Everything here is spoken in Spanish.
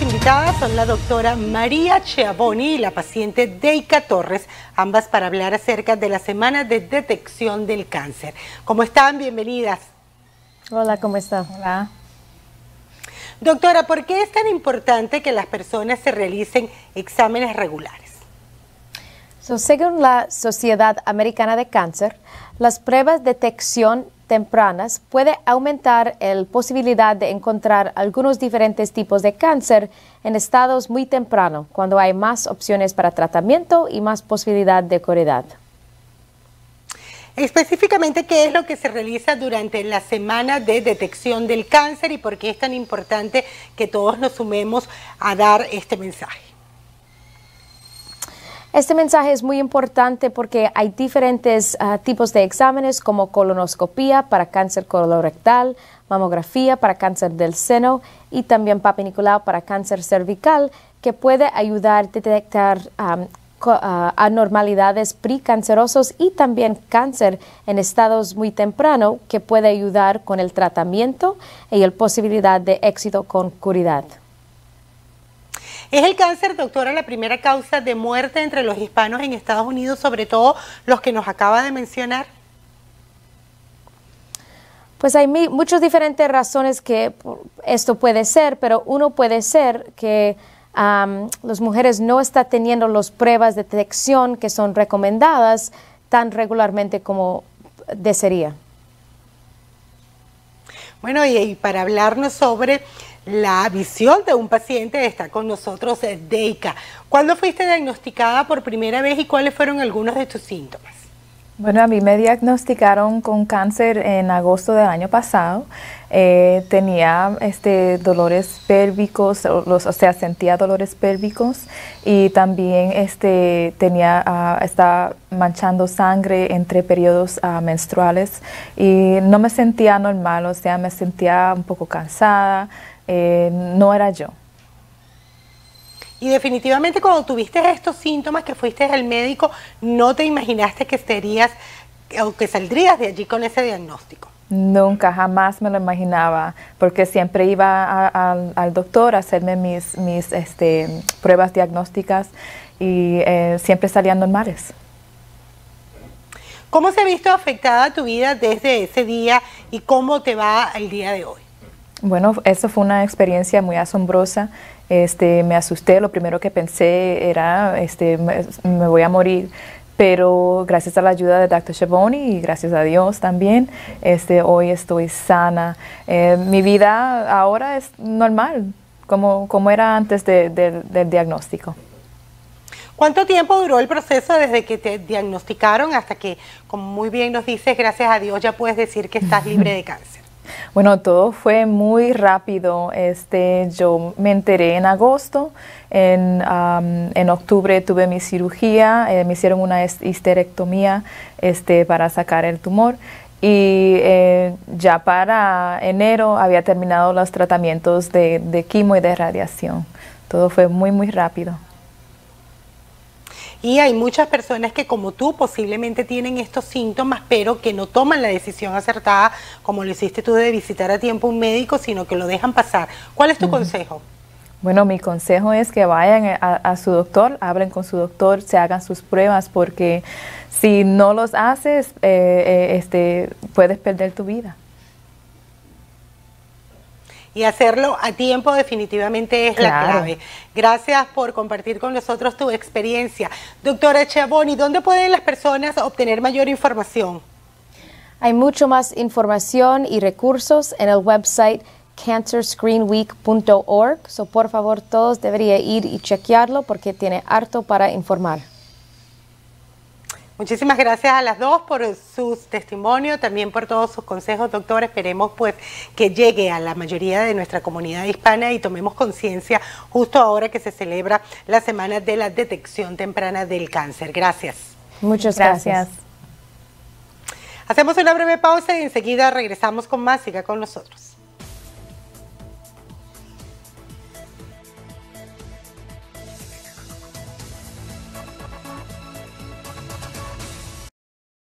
invitadas son la doctora María Cheaboni y la paciente Deica Torres, ambas para hablar acerca de la Semana de Detección del Cáncer. ¿Cómo están? Bienvenidas. Hola, ¿cómo están? Hola. Doctora, ¿por qué es tan importante que las personas se realicen exámenes regulares? según la Sociedad Americana de Cáncer, las pruebas de detección tempranas puede aumentar la posibilidad de encontrar algunos diferentes tipos de cáncer en estados muy temprano, cuando hay más opciones para tratamiento y más posibilidad de curidad. Específicamente, ¿qué es lo que se realiza durante la semana de detección del cáncer y por qué es tan importante que todos nos sumemos a dar este mensaje? Este mensaje es muy importante porque hay diferentes ah, tipos de exámenes como colonoscopía para cáncer colorectal, mamografía para cáncer del seno y también papiniculado para cáncer cervical que puede ayudar a detectar ah, anormalidades precancerosos y también cáncer en estados muy temprano que puede ayudar con el tratamiento y la posibilidad de éxito con curidad. ¿Es el cáncer, doctora, la primera causa de muerte entre los hispanos en Estados Unidos, sobre todo los que nos acaba de mencionar? Pues hay muchas diferentes razones que esto puede ser, pero uno puede ser que las mujeres no están teniendo las pruebas de detección que son recomendadas tan regularmente como desearía. Bueno, y para hablarnos sobre la visión de un paciente está con nosotros, eh, Deika. ¿Cuándo fuiste diagnosticada por primera vez y cuáles fueron algunos de tus síntomas? Bueno, a mí me diagnosticaron con cáncer en agosto del año pasado. Eh, tenía este, dolores pélvicos, o sea, sentía dolores pélvicos y también este, tenía, ah, estaba manchando sangre entre periodos ah, menstruales y no me sentía normal, o sea, me sentía un poco cansada, eh, no era yo. Y definitivamente cuando tuviste estos síntomas que fuiste al médico, no te imaginaste que estarías o que saldrías de allí con ese diagnóstico. Nunca, jamás me lo imaginaba, porque siempre iba al doctor a hacerme mis, mis este, pruebas diagnósticas y eh, siempre salían normales. ¿Cómo se ha visto afectada tu vida desde ese día y cómo te va el día de hoy? Bueno, eso fue una experiencia muy asombrosa. Este, me asusté, lo primero que pensé era, este, me, voy a morir pero gracias a la ayuda de Dr. Schiavone y gracias a Dios también, este, hoy estoy sana. Eh, mi vida ahora es normal, como, como era antes del diagnóstico. ¿Cuánto tiempo duró el proceso desde que te diagnosticaron hasta que, como muy bien nos dices, gracias a Dios ya puedes decir que estás libre de cáncer? Bueno, todo fue muy rápido. Este, yo me enteré en agosto, en, en octubre tuve mi cirugía, eh, me hicieron una histerectomía este, para sacar el tumor y eh, ya para enero había terminado los tratamientos de, de y de radiación. Todo fue muy, muy rápido. Y hay muchas personas que como tú posiblemente tienen estos síntomas, pero que no toman la decisión acertada, como lo hiciste tú de visitar a tiempo un médico, sino que lo dejan pasar. ¿Cuál es tu consejo? Bueno, mi consejo es que vayan a, su doctor, hablen con su doctor, se hagan sus pruebas, porque si no los haces, eh, eh, este, puedes perder tu vida y hacerlo a tiempo definitivamente es la clave. Gracias por compartir con nosotros tu experiencia. Doctora Chaboni, ¿dónde pueden las personas obtener mayor información? Hay mucho más información y recursos en el website cancerscreenweek.org. So, por favor, todos deberían ir y chequearlo porque tiene harto para informar. Muchísimas gracias a las dos por sus testimonios, también por todos sus consejos, doctor. Esperemos pues que llegue a la mayoría de nuestra comunidad hispana y tomemos conciencia justo ahora que se celebra la Semana de la Detección Temprana del Cáncer. Gracias. Muchas gracias. gracias. Hacemos una breve pausa y enseguida regresamos con más. Siga con nosotros.